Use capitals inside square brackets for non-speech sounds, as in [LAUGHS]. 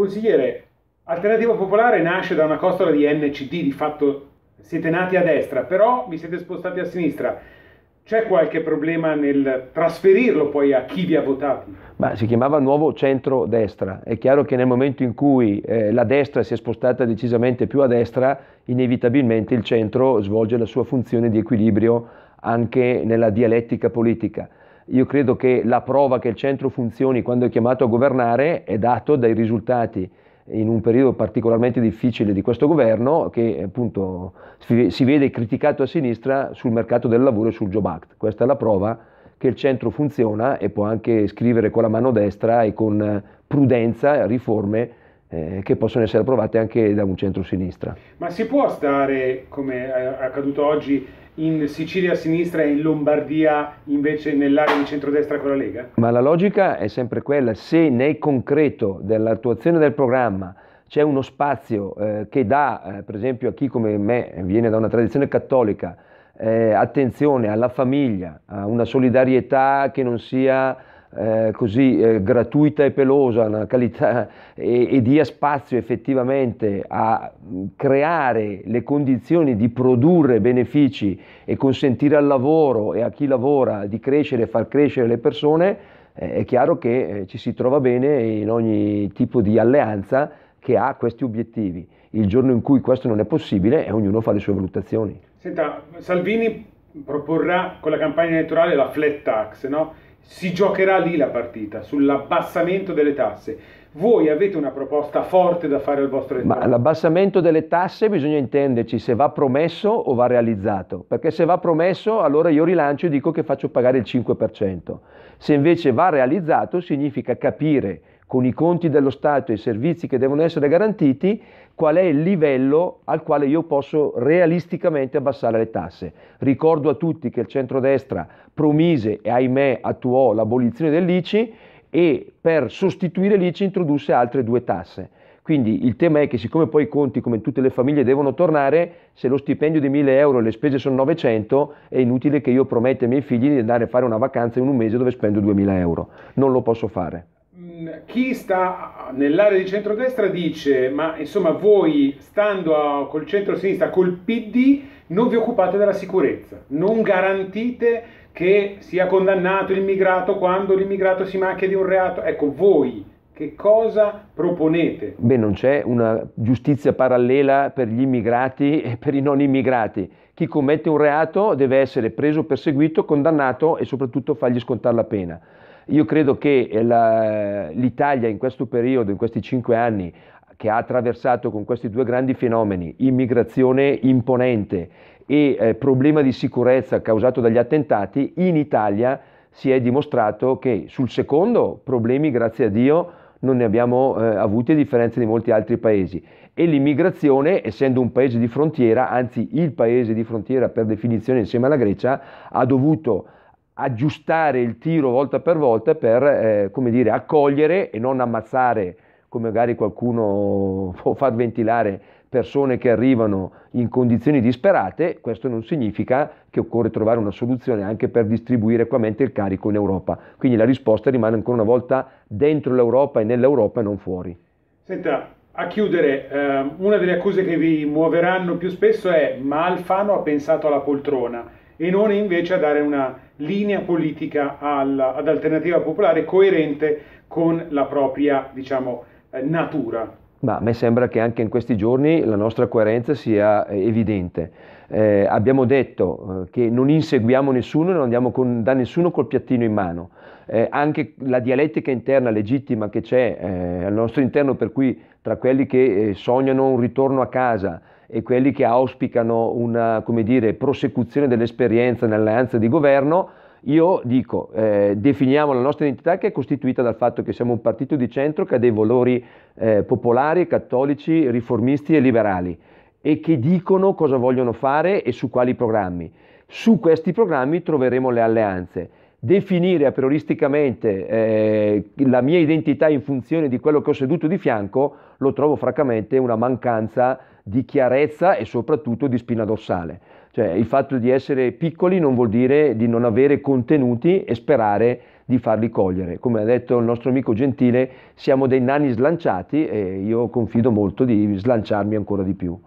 Consigliere, Alternativa Popolare nasce da una costola di NCD, di fatto siete nati a destra, però vi siete spostati a sinistra. C'è qualche problema nel trasferirlo poi a chi vi ha votati? Ma si chiamava nuovo centro-destra. È chiaro che nel momento in cui eh, la destra si è spostata decisamente più a destra, inevitabilmente il centro svolge la sua funzione di equilibrio anche nella dialettica politica. Io credo che la prova che il centro funzioni quando è chiamato a governare è dato dai risultati in un periodo particolarmente difficile di questo governo che appunto si vede criticato a sinistra sul mercato del lavoro e sul Job Act. Questa è la prova che il centro funziona e può anche scrivere con la mano destra e con prudenza riforme eh, che possono essere approvate anche da un centro-sinistra. Ma si può stare, come è accaduto oggi, in Sicilia a sinistra e in Lombardia invece nell'area di centrodestra con la Lega? Ma la logica è sempre quella, se nel concreto dell'attuazione del programma c'è uno spazio eh, che dà, eh, per esempio, a chi come me viene da una tradizione cattolica, eh, attenzione alla famiglia, a una solidarietà che non sia eh, così eh, gratuita e pelosa, una qualità e, e dia spazio effettivamente a mm, creare le condizioni di produrre benefici e consentire al lavoro e a chi lavora di crescere e far crescere le persone, eh, è chiaro che eh, ci si trova bene in ogni tipo di alleanza che ha questi obiettivi. Il giorno in cui questo non è possibile, e eh, ognuno fa le sue valutazioni. Senta, Salvini proporrà con la campagna elettorale la flat tax, no? si giocherà lì la partita, sull'abbassamento delle tasse. Voi avete una proposta forte da fare al vostro elettorato? Ma l'abbassamento delle tasse bisogna intenderci se va promesso o va realizzato, perché se va promesso allora io rilancio e dico che faccio pagare il 5%. Se invece va realizzato significa capire con i conti dello Stato e i servizi che devono essere garantiti, qual è il livello al quale io posso realisticamente abbassare le tasse. Ricordo a tutti che il centrodestra promise e ahimè attuò l'abolizione dell'ICI e per sostituire l'ICI introdusse altre due tasse. Quindi il tema è che siccome poi i conti, come tutte le famiglie, devono tornare, se lo stipendio è di 1000 euro e le spese sono 900, è inutile che io prometta ai miei figli di andare a fare una vacanza in un mese dove spendo 2000 euro. Non lo posso fare chi sta nell'area di centrodestra dice ma insomma voi stando a, col centro-sinistra, col PD, non vi occupate della sicurezza, non garantite che sia condannato l'immigrato quando l'immigrato si macchia di un reato. Ecco, voi che cosa proponete? Beh, non c'è una giustizia parallela per gli immigrati [LAUGHS] e per i non immigrati. Chi commette un reato deve essere preso, perseguito, condannato e soprattutto fargli scontare la pena. Io credo che eh, l'Italia in questo periodo, in questi cinque anni, che ha attraversato con questi due grandi fenomeni, immigrazione imponente e eh, problema di sicurezza causato dagli attentati, in Italia si è dimostrato che sul secondo problemi, grazie a Dio, non ne abbiamo eh, avuti a differenza di molti altri paesi. E l'immigrazione, essendo un paese di frontiera, anzi il paese di frontiera per definizione insieme alla Grecia, ha dovuto aggiustare il tiro volta per volta per eh, come dire, accogliere e non ammazzare come magari qualcuno [LAUGHS] può far ventilare persone che arrivano in condizioni disperate, questo non significa che occorre trovare una soluzione anche per distribuire equamente il carico in Europa. Quindi la risposta rimane ancora una volta dentro l'Europa e nell'Europa e non fuori. Senta, a chiudere, eh, una delle accuse che vi muoveranno più spesso è ma Alfano ha pensato alla poltrona e non invece a dare una linea politica alla, ad alternativa popolare coerente con la propria diciamo, eh, natura. Ma a me sembra che anche in questi giorni la nostra coerenza sia eh, evidente. Eh, abbiamo detto eh, che non inseguiamo nessuno, non andiamo con, da nessuno col piattino in mano. Eh, anche la dialettica interna legittima che c'è al nostro interno, per cui tra quelli che sognano un ritorno a casa, e quelli che auspicano una dire, prosecuzione dell'esperienza nell'alleanza di governo, io dico, eh, definiamo la nostra identità che è costituita dal fatto che siamo un partito di centro che ha dei valori eh, popolari, cattolici, riformisti e liberali e che dicono cosa vogliono fare e su quali programmi. Su questi programmi troveremo le alleanze definire a prioristicamente eh, la mia identità in funzione di quello che ho seduto di fianco, lo trovo francamente una mancanza di chiarezza e soprattutto di spina dorsale. Cioè il fatto di essere piccoli non vuol dire di non avere contenuti e sperare di farli cogliere. Come ha detto il nostro amico Gentile, siamo dei nani slanciati e io confido molto di slanciarmi ancora di più.